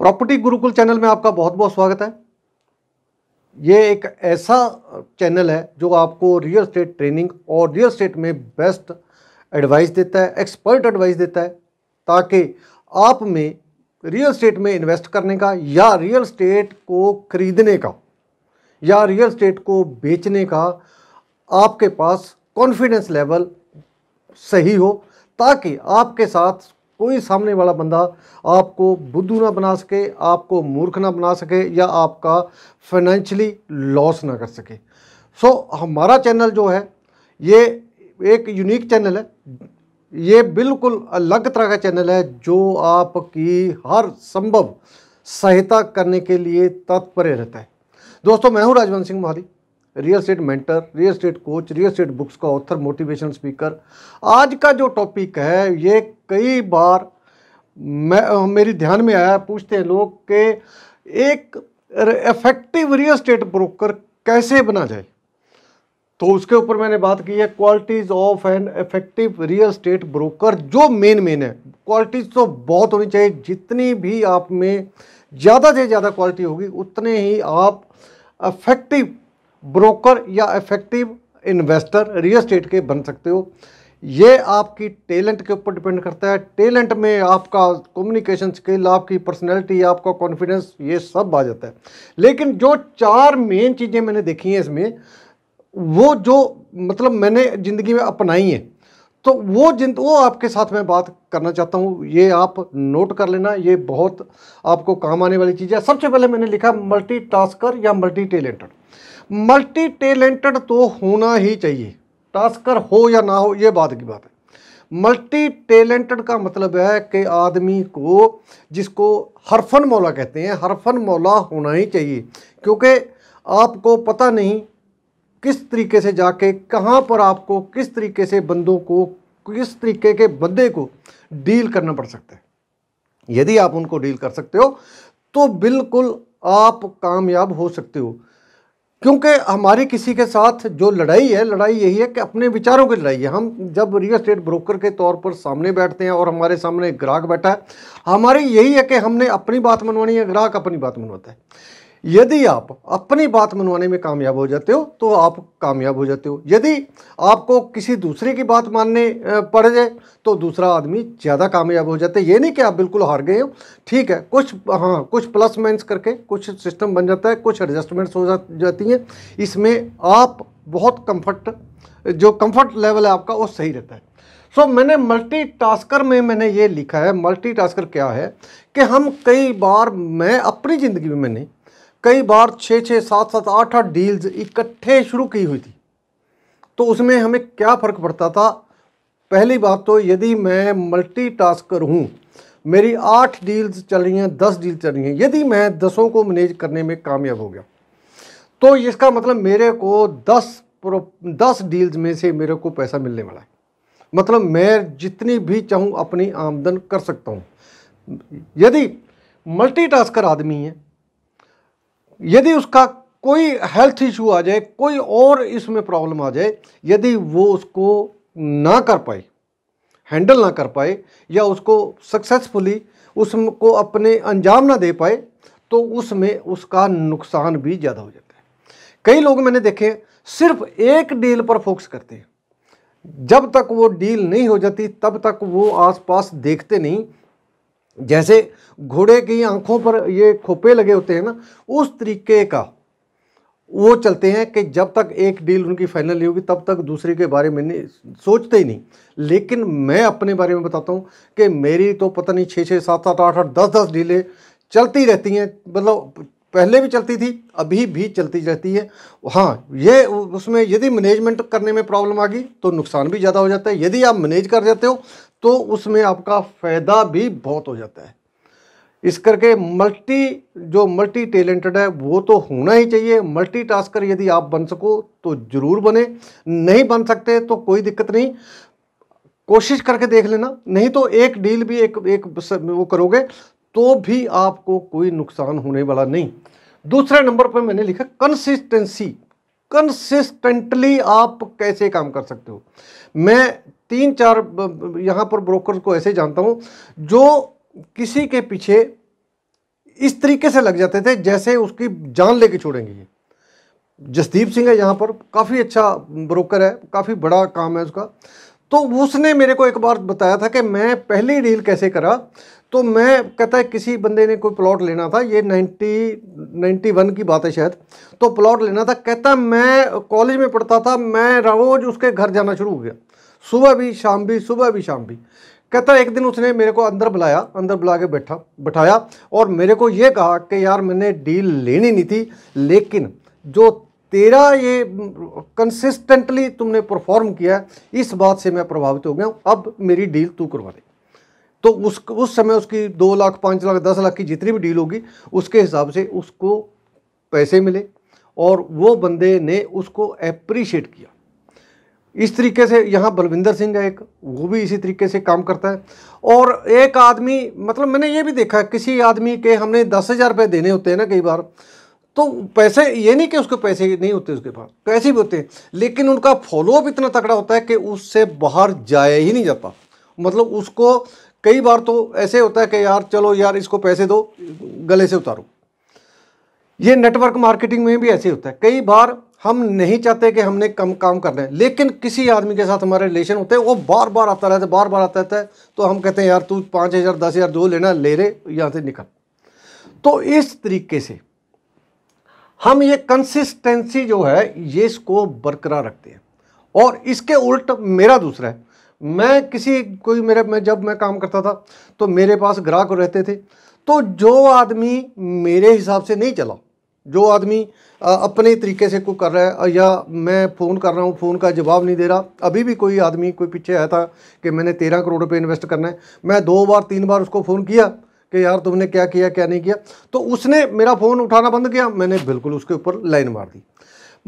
property Gurukul channel में आपका बहुत बहुत स्वागत है ये एक ऐसा चैनल है जो आपको रियल स्टेट ट्रेनिंग और रियल स्टेट में बेस्ट एडवाइस देता है एक्सपर्ट एडवाइस देता है ताकि आप में रियल स्टेट में इन्वेस्ट करने का या रियल स्टेट को खरीदने का या रियल स्टेट को बेचने का आपके पास कॉन्फिडेंस लेवल सही हो ताकि आपके साथ कोई सामने वाला बंदा आपको बुद्धू ना बना सके आपको मूर्ख ना बना सके या आपका फाइनेंशली लॉस ना कर सके सो so, हमारा चैनल जो है ये एक यूनिक चैनल है ये बिल्कुल अलग तरह का चैनल है जो आपकी हर संभव सहायता करने के लिए तत्पर रहता है दोस्तों मैं हूं Rajwant Singh Mohali real estate mentor real estate coach real estate books का ऑथर मोटिवेशन स्पीकर आज का जो टॉपिक है ये कई बार मैं मेरी ध्यान में आया पूछते हैं लोग के एक इफेक्टिव रियल स्टेट ब्रोकर कैसे बना जाए तो उसके ऊपर मैंने बात की है qualities of an effective real estate broker जो मेन मेन है क्वालिटीज़ तो बहुत होनी चाहिए जितनी भी आप में ज़्यादा से ज़्यादा क्वालिटी होगी उतने ही आप इफेक्टिव ब्रोकर या इफेक्टिव इन्वेस्टर रियल स्टेट के बन सकते हो ये आपकी टैलेंट के ऊपर डिपेंड करता है टैलेंट में आपका कम्युनिकेशन स्किल आपकी पर्सनैलिटी आपका कॉन्फिडेंस ये सब आ जाता है लेकिन जो चार मेन चीज़ें मैंने देखी हैं इसमें वो जो मतलब मैंने ज़िंदगी में अपनाई हैं तो वो जिन वो आपके साथ मैं बात करना चाहता हूँ ये आप नोट कर लेना ये बहुत आपको काम आने वाली चीज़ है सबसे पहले मैंने लिखा मल्टी टास्कर या मल्टी टैलेंटेड मल्टी टैलेंटेड तो होना ही चाहिए टास्कर हो या ना हो ये बात की बात है मल्टी टैलेंटेड का मतलब है कि आदमी को जिसको हरफन मौला कहते हैं हरफन मौला होना ही चाहिए क्योंकि आपको पता नहीं किस तरीके से जाके कहाँ पर आपको किस तरीके से बंदों को किस तरीके के बंदे को डील करना पड़ सकता है यदि आप उनको डील कर सकते हो तो बिल्कुल आप कामयाब हो सकते हो क्योंकि हमारी किसी के साथ जो लड़ाई है लड़ाई यही है कि अपने विचारों की लड़ाई है हम जब रियल स्टेट ब्रोकर के तौर पर सामने बैठते हैं और हमारे सामने ग्राहक बैठा है हमारी यही है कि हमने अपनी बात मनवानी है ग्राहक अपनी बात मनवाता है यदि आप अपनी बात मनवाने में कामयाब हो जाते हो तो आप कामयाब हो जाते हो यदि आपको किसी दूसरे की बात मानने पड़ जाए तो दूसरा आदमी ज़्यादा कामयाब हो जाते ये नहीं कि आप बिल्कुल हार गए हो ठीक है कुछ हाँ कुछ प्लस माइनस करके कुछ सिस्टम बन जाता है कुछ एडजस्टमेंट्स हो जा, जाती हैं इसमें आप बहुत कम्फर्ट जो कम्फर्ट लेवल है आपका वो सही रहता है सो so, मैंने टास्कर में मैंने ये लिखा है टास्कर क्या है कि हम कई बार मैं अपनी ज़िंदगी में मैंने कई बार छः छः सात सात आठ आठ डील्स इकट्ठे शुरू की हुई थी तो उसमें हमें क्या फ़र्क पड़ता था पहली बात तो यदि मैं मल्टी टास्कर हूँ मेरी आठ डील्स चल रही हैं दस डील चल रही हैं यदि मैं दसों को मैनेज करने में कामयाब हो गया तो इसका मतलब मेरे को दस प्रो दस डील्स में से मेरे को पैसा मिलने वाला है मतलब मैं जितनी भी चाहूँ अपनी आमदन कर सकता हूँ यदि मल्टीटास्कर आदमी है यदि उसका कोई हेल्थ इशू आ जाए कोई और इसमें प्रॉब्लम आ जाए यदि वो उसको ना कर पाए हैंडल ना कर पाए या उसको सक्सेसफुली उसको अपने अंजाम ना दे पाए तो उसमें उसका नुकसान भी ज़्यादा हो जाता है कई लोग मैंने देखे सिर्फ एक डील पर फोकस करते हैं जब तक वो डील नहीं हो जाती तब तक वो आसपास देखते नहीं जैसे घोड़े की आंखों पर ये खोपे लगे होते हैं ना उस तरीके का वो चलते हैं कि जब तक एक डील उनकी फाइनल नहीं होगी तब तक दूसरे के बारे में नहीं सोचते ही नहीं लेकिन मैं अपने बारे में बताता हूँ कि मेरी तो पता नहीं छः छः सात सात आठ आठ दस दस डीलें चलती रहती हैं मतलब पहले भी चलती थी अभी भी चलती रहती है हाँ ये उसमें यदि मैनेजमेंट करने में प्रॉब्लम आ गई तो नुकसान भी ज़्यादा हो जाता है यदि आप मैनेज कर जाते हो तो उसमें आपका फ़ायदा भी बहुत हो जाता है इस करके मल्टी जो मल्टी टैलेंटेड है वो तो होना ही चाहिए मल्टी टास्कर यदि आप बन सको तो ज़रूर बने नहीं बन सकते तो कोई दिक्कत नहीं कोशिश करके देख लेना नहीं तो एक डील भी एक एक वो करोगे तो भी आपको कोई नुकसान होने वाला नहीं दूसरे नंबर पर मैंने लिखा कंसिस्टेंसी कंसिस्टेंटली आप कैसे काम कर सकते हो मैं तीन चार यहाँ पर ब्रोकर को ऐसे जानता हूँ जो किसी के पीछे इस तरीके से लग जाते थे जैसे उसकी जान लेके छोड़ेंगे ये जसदीप सिंह है यहाँ पर काफ़ी अच्छा ब्रोकर है काफ़ी बड़ा काम है उसका तो उसने मेरे को एक बार बताया था कि मैं पहली डील कैसे करा तो मैं कहता है किसी बंदे ने कोई प्लॉट लेना था ये नाइन्टी नाइन्टी वन की बात है शायद तो प्लॉट लेना था कहता मैं कॉलेज में पढ़ता था मैं रोज़ उसके घर जाना शुरू हो गया सुबह भी शाम भी सुबह भी शाम भी कहता एक दिन उसने मेरे को अंदर बुलाया अंदर बुला के बैठा बैठाया और मेरे को ये कहा कि यार मैंने डील लेनी नहीं थी लेकिन जो तेरा ये कंसिस्टेंटली तुमने परफॉर्म किया है इस बात से मैं प्रभावित हो गया हूँ अब मेरी डील तू करवा दे तो उस उस समय उसकी दो लाख पाँच लाख दस लाख की जितनी भी डील होगी उसके हिसाब से उसको पैसे मिले और वो बंदे ने उसको अप्रिशिएट किया इस तरीके से यहाँ बलविंदर सिंह है एक वो भी इसी तरीके से काम करता है और एक आदमी मतलब मैंने ये भी देखा है किसी आदमी के हमने दस हज़ार रुपये देने होते हैं ना कई बार तो पैसे ये नहीं कि उसके पैसे नहीं होते उसके पास पैसे भी होते हैं लेकिन उनका फॉलोअप इतना तगड़ा होता है कि उससे बाहर जाया ही नहीं जाता मतलब उसको कई बार तो ऐसे होता है कि यार चलो यार इसको पैसे दो गले से उतारो ये नेटवर्क मार्केटिंग में भी ऐसे होता है कई बार हम नहीं चाहते कि हमने कम काम करना है लेकिन किसी आदमी के साथ हमारे रिलेशन होते हैं वो बार बार आता रहता है बार बार आता रहता है तो हम कहते हैं यार तू पाँच हज़ार दस हज़ार जो लेना ले रहे यहाँ से निकल तो इस तरीके से हम ये कंसिस्टेंसी जो है ये इसको बरकरार रखते हैं और इसके उल्ट मेरा दूसरा है मैं किसी कोई मेरे मैं जब मैं काम करता था तो मेरे पास ग्राहक रहते थे तो जो आदमी मेरे हिसाब से नहीं चला जो आदमी अपने तरीके से कोई कर रहा है या मैं फ़ोन कर रहा हूँ फ़ोन का जवाब नहीं दे रहा अभी भी कोई आदमी कोई पीछे आया था कि मैंने तेरह करोड़ रुपये इन्वेस्ट करना है मैं दो बार तीन बार उसको फ़ोन किया कि यार तुमने क्या किया क्या नहीं किया तो उसने मेरा फ़ोन उठाना बंद किया मैंने बिल्कुल उसके ऊपर लाइन मार दी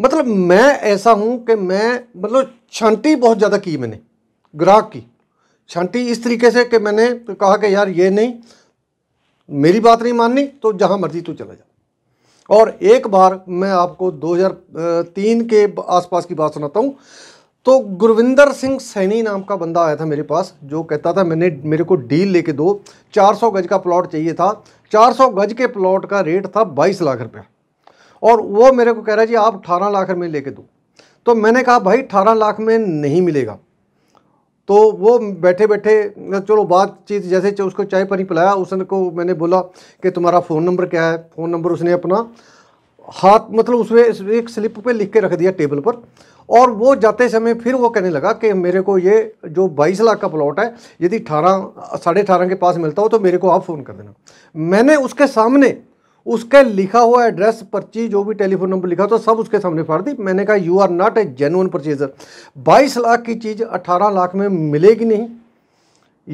मतलब मैं ऐसा हूँ कि मैं मतलब छांटी बहुत ज़्यादा की मैंने ग्राहक की छांटी इस तरीके से कि मैंने कहा कि यार ये नहीं मेरी बात नहीं माननी तो जहाँ मर्जी तू चला जा और एक बार मैं आपको 2003 के आसपास की बात सुनाता हूँ तो गुरविंदर सिंह सैनी नाम का बंदा आया था मेरे पास जो कहता था मैंने मेरे को डील लेके दो 400 गज का प्लॉट चाहिए था 400 गज के प्लॉट का रेट था 22 लाख रुपया और वो मेरे को कह रहा है जी आप 18 लाख में लेके दो तो मैंने कहा भाई 18 लाख में नहीं मिलेगा तो वो बैठे बैठे चलो बातचीत जैसे उसको चाय पानी पिलाया उसने को मैंने बोला कि तुम्हारा फ़ोन नंबर क्या है फ़ोन नंबर उसने अपना हाथ मतलब उसमें एक स्लिप पे लिख के रख दिया टेबल पर और वो जाते समय फिर वो कहने लगा कि मेरे को ये जो बाईस लाख का प्लॉट है यदि अठारह साढ़े अठारह के पास मिलता हो तो मेरे को आप फ़ोन कर देना मैंने उसके सामने उसके लिखा हुआ एड्रेस पर्ची जो भी टेलीफोन नंबर लिखा था सब उसके सामने फाड़ दी मैंने कहा you are not a genuine purchaser बाईस लाख की चीज़ अट्ठारह लाख में मिलेगी नहीं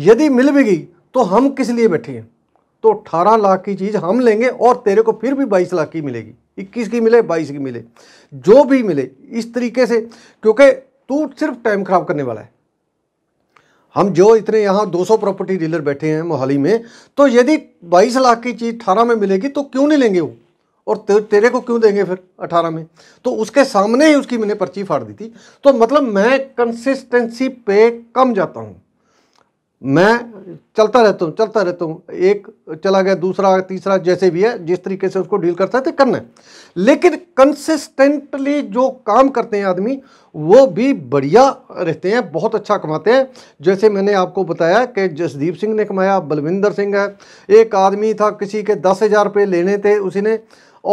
यदि मिल भी गई तो हम किस लिए बैठे हैं तो अट्ठारह लाख की चीज़ हम लेंगे और तेरे को फिर भी बाईस लाख की मिलेगी इक्कीस की मिले बाईस की मिले जो भी मिले इस तरीके से क्योंकि तू सिर्फ टाइम खराब करने वाला है हम जो इतने यहाँ 200 प्रॉपर्टी डीलर बैठे हैं मोहाली में तो यदि 22 लाख की चीज़ 18 में मिलेगी तो क्यों नहीं लेंगे वो और ते, तेरे को क्यों देंगे फिर 18 में तो उसके सामने ही उसकी मैंने पर्ची फाड़ दी थी तो मतलब मैं कंसिस्टेंसी पे कम जाता हूँ मैं चलता रहता हूँ चलता रहता हूँ एक चला गया दूसरा तीसरा जैसे भी है जिस तरीके से उसको डील करता है तो करना है लेकिन कंसिस्टेंटली जो काम करते हैं आदमी वो भी बढ़िया रहते हैं बहुत अच्छा कमाते हैं जैसे मैंने आपको बताया कि जसदीप सिंह ने कमाया बलविंदर सिंह है एक आदमी था किसी के दस हज़ार रुपये लेने थे उसी ने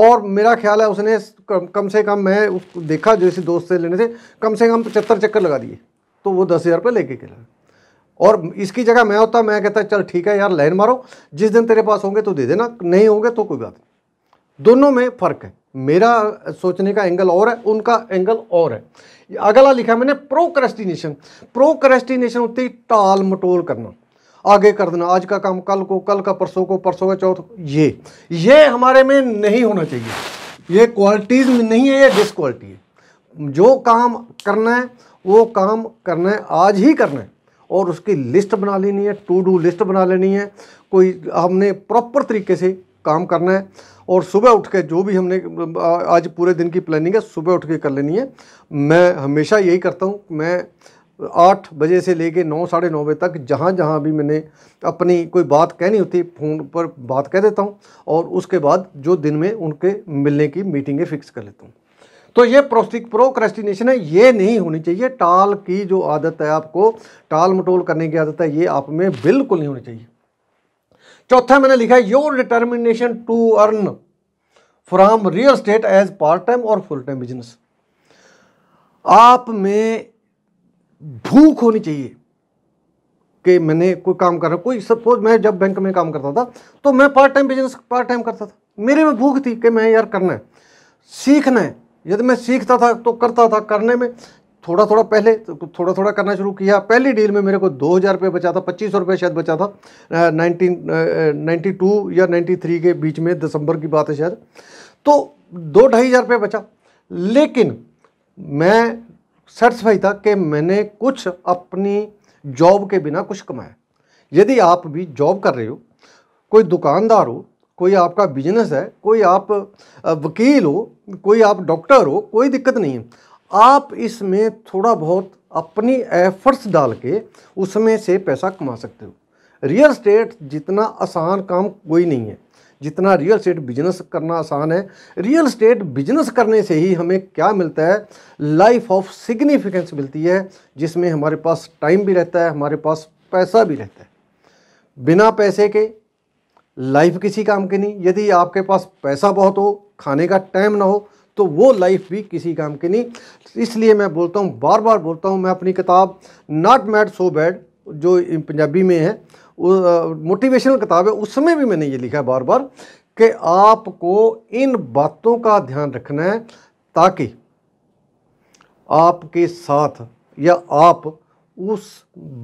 और मेरा ख्याल है उसने कम, से कम मैं देखा जैसे दोस्त से लेने से कम से कम पचहत्तर चक्कर लगा दिए तो वो दस हज़ार रुपये लेके गया और इसकी जगह मैं होता मैं कहता चल ठीक है यार लाइन मारो जिस दिन तेरे पास होंगे तो दे देना नहीं होंगे तो कोई बात नहीं दोनों में फ़र्क है मेरा सोचने का एंगल और है उनका एंगल और है अगला लिखा मैंने प्रोक्रेस्टिनेशन प्रोक्रेस्टिनेशन होती टाल मटोल करना आगे कर देना आज का काम कल को कल का परसों को परसों का चौथ ये ये हमारे में नहीं होना चाहिए ये क्वालिटीज़ में नहीं है ये डिसक्वालिटी है जो काम करना है वो काम करना है आज ही करना है और उसकी लिस्ट बना लेनी है टू डू लिस्ट बना लेनी है कोई हमने प्रॉपर तरीके से काम करना है और सुबह उठ के जो भी हमने आज पूरे दिन की प्लानिंग है सुबह उठ के कर लेनी है मैं हमेशा यही करता हूँ मैं आठ बजे से लेके नौ साढ़े नौ बजे तक जहाँ जहाँ भी मैंने अपनी कोई बात कहनी होती फ़ोन पर बात कह देता हूँ और उसके बाद जो दिन में उनके मिलने की मीटिंगें फ़िक्स कर लेता हूँ तो ये प्रोस्टिक प्रोक्रेस्टिनेशन है ये नहीं होनी चाहिए टाल की जो आदत है आपको टाल मटोल करने की आदत है ये आप में बिल्कुल नहीं होनी चाहिए चौथा मैंने लिखा है your determination to earn from real estate as part time और फुल टाइम बिजनेस आप में भूख होनी चाहिए कि मैंने कोई काम कर रहा कोई सपोज मैं जब बैंक में काम करता था तो मैं part time business part time करता था मेरे में भूख थी कि मैं यार करना है सीखना है यदि मैं सीखता था तो करता था करने में थोड़ा थोड़ा पहले थोड़ा थोड़ा करना शुरू किया पहली डील में मेरे को दो हज़ार रुपये बचा था पच्चीस सौ रुपये शायद बचा था नाइनटीन नाइन्टी टू या नाइन्टी थ्री के बीच में दिसंबर की बात है शायद तो दो ढाई हज़ार रुपये बचा लेकिन मैं सेटिस्फाई था कि मैंने कुछ अपनी जॉब के बिना कुछ कमाया यदि आप भी जॉब कर रहे हो कोई दुकानदार हो कोई आपका बिजनेस है कोई आप वकील हो कोई आप डॉक्टर हो कोई दिक्कत नहीं है आप इसमें थोड़ा बहुत अपनी एफर्ट्स डाल के उसमें से पैसा कमा सकते हो रियल स्टेट जितना आसान काम कोई नहीं है जितना रियल स्टेट बिजनेस करना आसान है रियल स्टेट बिजनेस करने से ही हमें क्या मिलता है लाइफ ऑफ सिग्निफिकेंस मिलती है जिसमें हमारे पास टाइम भी रहता है हमारे पास पैसा भी रहता है बिना पैसे के लाइफ किसी काम की नहीं यदि आपके पास पैसा बहुत हो खाने का टाइम ना हो तो वो लाइफ भी किसी काम की नहीं इसलिए मैं बोलता हूँ बार बार बोलता हूँ मैं अपनी किताब नॉट मैड सो बैड जो पंजाबी में है मोटिवेशनल किताब है उसमें भी मैंने ये लिखा है बार बार कि आपको इन बातों का ध्यान रखना है ताकि आपके साथ या आप उस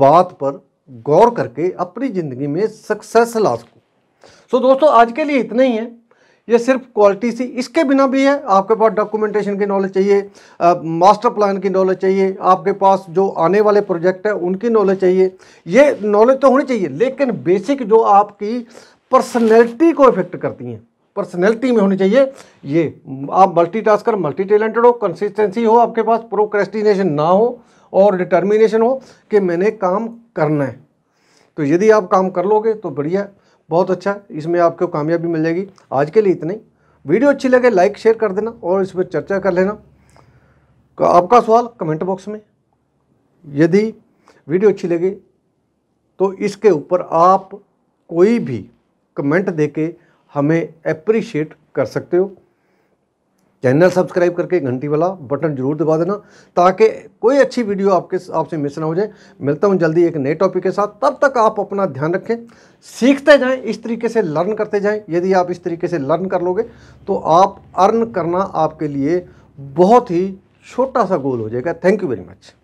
बात पर गौर करके अपनी ज़िंदगी में सक्सेस ला सको सो so, दोस्तों आज के लिए इतना ही है ये सिर्फ क्वालिटी सी इसके बिना भी है आपके पास डॉक्यूमेंटेशन की नॉलेज चाहिए आ, मास्टर प्लान की नॉलेज चाहिए आपके पास जो आने वाले प्रोजेक्ट है उनकी नॉलेज चाहिए ये नॉलेज तो होनी चाहिए लेकिन बेसिक जो आपकी पर्सनैलिटी को इफेक्ट करती हैं पर्सनैलिटी में होनी चाहिए ये आप मल्टी टास्कर मल्टी टैलेंटेड हो कंसिस्टेंसी हो आपके पास प्रोक्रेस्टिनेशन ना हो और डिटर्मिनेशन हो कि मैंने काम करना है तो यदि आप काम कर लोगे तो बढ़िया बहुत अच्छा है इसमें आपको कामयाबी मिल जाएगी आज के लिए इतना ही वीडियो अच्छी लगे लाइक शेयर कर देना और इस पर चर्चा कर लेना आपका सवाल कमेंट बॉक्स में यदि वीडियो अच्छी लगे तो इसके ऊपर आप कोई भी कमेंट दे के हमें अप्रिशिएट कर सकते हो चैनल सब्सक्राइब करके घंटी वाला बटन जरूर दबा देना ताकि कोई अच्छी वीडियो आपके आपसे मिस ना हो जाए मिलता हूँ जल्दी एक नए टॉपिक के साथ तब तक आप अपना ध्यान रखें सीखते जाएं इस तरीके से लर्न करते जाएं यदि आप इस तरीके से लर्न कर लोगे तो आप अर्न करना आपके लिए बहुत ही छोटा सा गोल हो जाएगा थैंक यू वेरी मच